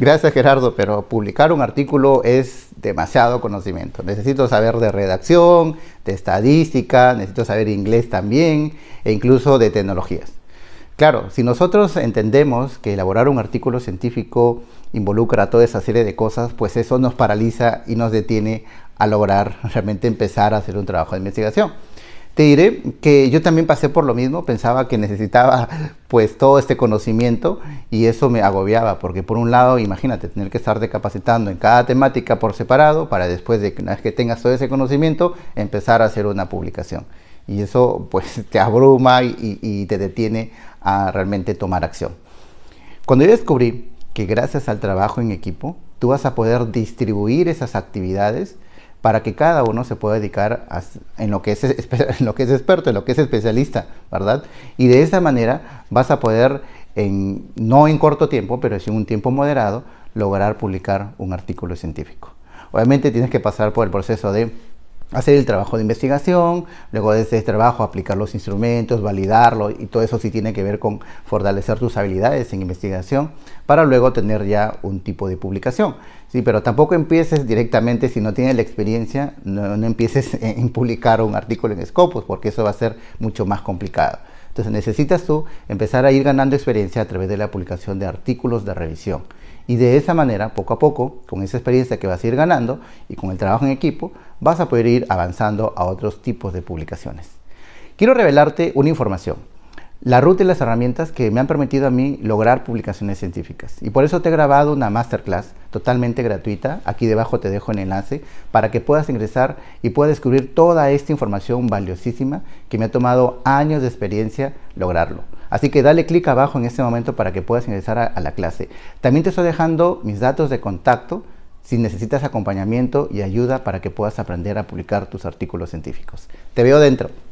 Gracias Gerardo, pero publicar un artículo es demasiado conocimiento. Necesito saber de redacción, de estadística, necesito saber inglés también e incluso de tecnologías. Claro, si nosotros entendemos que elaborar un artículo científico involucra toda esa serie de cosas, pues eso nos paraliza y nos detiene a lograr realmente empezar a hacer un trabajo de investigación. Te diré que yo también pasé por lo mismo, pensaba que necesitaba pues todo este conocimiento y eso me agobiaba, porque por un lado, imagínate, tener que estar capacitando en cada temática por separado para después de que una vez que tengas todo ese conocimiento, empezar a hacer una publicación. Y eso pues te abruma y te detiene a realmente tomar acción. Cuando yo descubrí que gracias al trabajo en equipo, tú vas a poder distribuir esas actividades, para que cada uno se pueda dedicar en, lo que es, lo que es experto, en lo que es especialista, ¿verdad? Y de esta manera vas a poder, en, no en corto tiempo, pero en un tiempo moderado, lograr publicar un artículo científico. Obviamente tienes que pasar por el proceso de hacer el trabajo de investigación, luego de ese trabajo aplicar los instrumentos, validarlo y todo eso sí tiene que ver con fortalecer tus habilidades en investigación para luego tener ya un tipo de publicación. Sí, pero tampoco empieces directamente si no tienes la experiencia, no, no empieces en publicar un artículo en Scopus porque eso va a ser mucho más complicado. Entonces necesitas tú empezar a ir ganando experiencia a través de la publicación de artículos de revisión. Y de esa manera, poco a poco, con esa experiencia que vas a ir ganando y con el trabajo en equipo, vas a poder ir avanzando a otros tipos de publicaciones. Quiero revelarte una información. La ruta y las herramientas que me han permitido a mí lograr publicaciones científicas. Y por eso te he grabado una masterclass totalmente gratuita. Aquí debajo te dejo el enlace para que puedas ingresar y puedas descubrir toda esta información valiosísima que me ha tomado años de experiencia lograrlo. Así que dale clic abajo en este momento para que puedas ingresar a, la clase. También te estoy dejando mis datos de contacto si necesitas acompañamiento y ayuda para que puedas aprender a publicar tus artículos científicos. Te veo dentro.